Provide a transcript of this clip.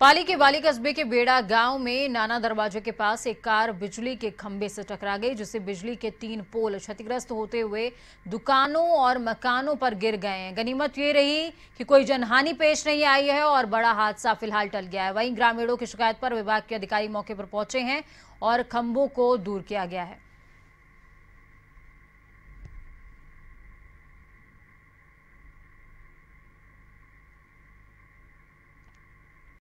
पाली के बाली कस्बे के बेड़ा गांव में नाना दरवाजे के पास एक कार बिजली के खंबे से टकरा गई जिससे बिजली के तीन पोल क्षतिग्रस्त होते हुए दुकानों और मकानों पर गिर गए हैं गनीमत ये रही कि कोई जनहानि पेश नहीं आई है और बड़ा हादसा फिलहाल टल गया है वहीं ग्रामीणों की शिकायत पर विभाग के अधिकारी मौके पर पहुंचे हैं और खंभों को दूर किया गया है